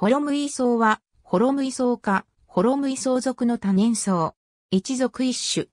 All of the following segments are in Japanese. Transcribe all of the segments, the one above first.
ホロムイ草は、ホロムイ草か、ホロムイ草属の多年草。一属一種。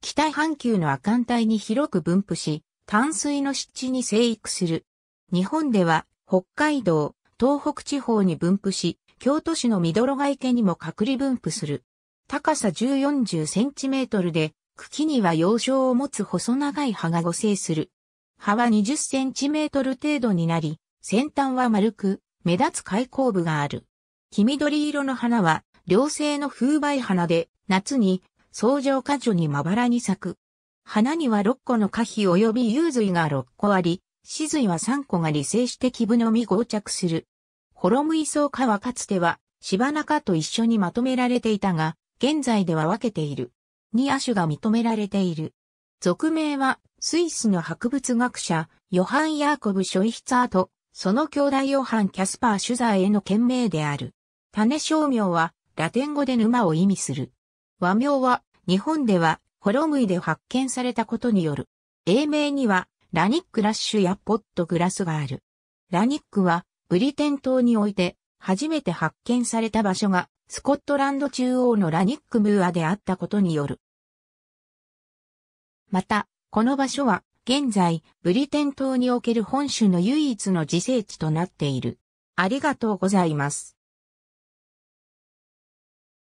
北半球の亜寒帯に広く分布し、淡水の湿地に生育する。日本では、北海道、東北地方に分布し、京都市のみどろが池にも隔離分布する。高さ1040センチメートルで、茎には幼少を持つ細長い葉が誤生する。葉は20センチメートル程度になり、先端は丸く、目立つ開口部がある。黄緑色の花は、両性の風媒花で、夏に、草上果樹にまばらに咲く。花には6個の花皮及び幽髄が6個あり、死髄は3個が理性して木部のみ合着する。ホロムイソウ科はかつては、芝中と一緒にまとめられていたが、現在では分けている。2亜種が認められている。俗名は、スイスの博物学者、ヨハン・ヤーコブ・ショイヒツァート・その兄弟ヨハン・キャスパー・シュザーへの懸命である。種商名は、ラテン語で沼を意味する。和名は、日本では、ホロムイで発見されたことによる。英名には、ラニック・ラッシュやポット・グラスがある。ラニックは、ブリテン島において、初めて発見された場所が、スコットランド中央のラニック・ムーアであったことによる。また、この場所は、現在、ブリテン島における本州の唯一の自生地となっている。ありがとうございます。